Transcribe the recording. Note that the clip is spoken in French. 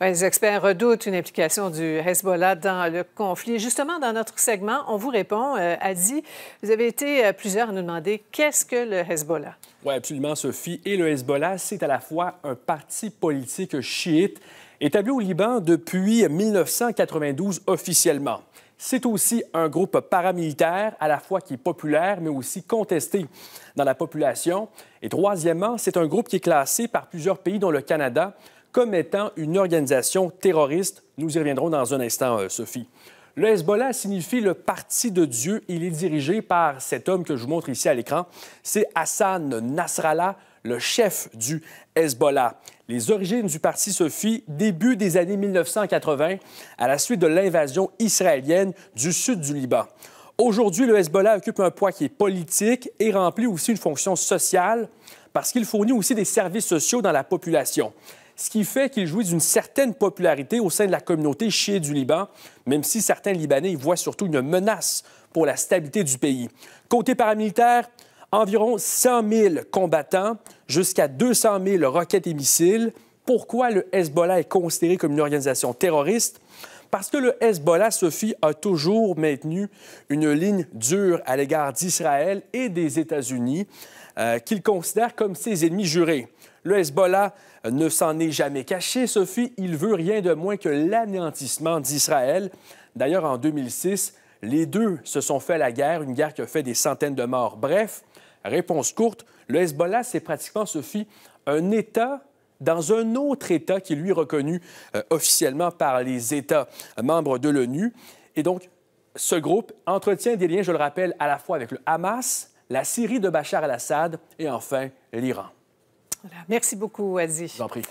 les experts redoutent une implication du Hezbollah dans le conflit. Justement, dans notre segment, on vous répond. Euh, Adi, vous avez été euh, plusieurs à nous demander qu'est-ce que le Hezbollah? Oui, absolument, Sophie. Et le Hezbollah, c'est à la fois un parti politique chiite établi au Liban depuis 1992 officiellement. C'est aussi un groupe paramilitaire, à la fois qui est populaire, mais aussi contesté dans la population. Et troisièmement, c'est un groupe qui est classé par plusieurs pays, dont le Canada, comme étant une organisation terroriste. Nous y reviendrons dans un instant, euh, Sophie. Le Hezbollah signifie le parti de Dieu. Il est dirigé par cet homme que je vous montre ici à l'écran. C'est Hassan Nasrallah, le chef du Hezbollah. Les origines du parti Sophie, début des années 1980, à la suite de l'invasion israélienne du sud du Liban. Aujourd'hui, le Hezbollah occupe un poids qui est politique et remplit aussi une fonction sociale parce qu'il fournit aussi des services sociaux dans la population ce qui fait qu'il jouit d'une certaine popularité au sein de la communauté chiite du Liban, même si certains Libanais y voient surtout une menace pour la stabilité du pays. Côté paramilitaire, environ 100 000 combattants, jusqu'à 200 000 roquettes et missiles. Pourquoi le Hezbollah est considéré comme une organisation terroriste? parce que le Hezbollah, Sophie, a toujours maintenu une ligne dure à l'égard d'Israël et des États-Unis, euh, qu'il considère comme ses ennemis jurés. Le Hezbollah euh, ne s'en est jamais caché, Sophie. Il veut rien de moins que l'anéantissement d'Israël. D'ailleurs, en 2006, les deux se sont fait la guerre, une guerre qui a fait des centaines de morts. Bref, réponse courte, le Hezbollah, c'est pratiquement, Sophie, un État dans un autre État qui est lui reconnu euh, officiellement par les États membres de l'ONU. Et donc, ce groupe entretient des liens, je le rappelle, à la fois avec le Hamas, la Syrie de Bachar al assad et enfin l'Iran. Merci beaucoup, Adi. Je vous en prie.